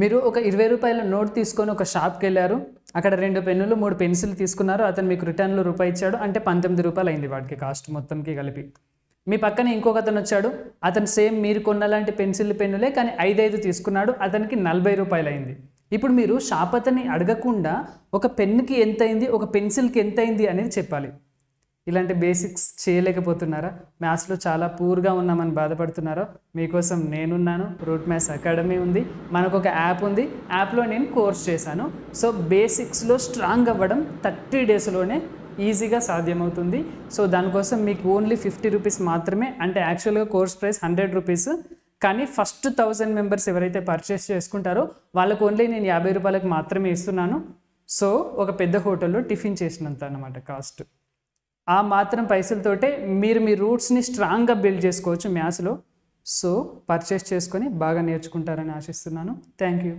మీరు ఒక ఇరవై రూపాయల నోట్ తీసుకొని ఒక షాప్కి వెళ్ళారు అక్కడ రెండు పెన్నులు మూడు పెన్సిల్ తీసుకున్నారు అతను మీకు రిటర్న్లో రూపాయి ఇచ్చాడు అంటే పంతొమ్మిది రూపాయలు అయింది వాటికి కాస్ట్ మొత్తంకి కలిపి మీ పక్కన ఇంకొక అతను వచ్చాడు అతను సేమ్ మీరు కొన్న లాంటి పెన్సిల్ పెన్నులే కానీ ఐదైదు తీసుకున్నాడు అతనికి నలభై రూపాయలు అయింది ఇప్పుడు మీరు షాప్ అతన్ని అడగకుండా ఒక పెన్నుకి ఎంత అయింది ఒక పెన్సిల్కి ఎంత అయింది అనేది చెప్పాలి ఇలాంటి బేసిక్స్ చేయలేకపోతున్నారా మ్యాథ్స్లో చాలా పూర్గా ఉన్నామని బాధపడుతున్నారో మీకోసం నేనున్నాను రూట్ మ్యాథ్స్ అకాడమీ ఉంది మనకు ఒక యాప్ ఉంది యాప్లో నేను కోర్స్ చేశాను సో బేసిక్స్లో స్ట్రాంగ్ అవ్వడం థర్టీ డేస్లోనే ఈజీగా సాధ్యమవుతుంది సో దానికోసం మీకు ఓన్లీ ఫిఫ్టీ రూపీస్ మాత్రమే అంటే యాక్చువల్గా కోర్స్ ప్రైస్ హండ్రెడ్ రూపీస్ కానీ ఫస్ట్ థౌజండ్ మెంబర్స్ ఎవరైతే పర్చేస్ చేసుకుంటారో వాళ్ళకు ఓన్లీ నేను యాభై రూపాయలకు మాత్రమే ఇస్తున్నాను సో ఒక పెద్ద హోటల్లో టిఫిన్ చేసినంత అనమాట కాస్ట్ ఆ మాత్రం పైసలతోటే మీరు మీ రూట్స్ని స్ట్రాంగ్గా బిల్డ్ చేసుకోవచ్చు మ్యాథ్స్లో సో పర్చేస్ చేసుకొని బాగా నేర్చుకుంటారని ఆశిస్తున్నాను థ్యాంక్ యూ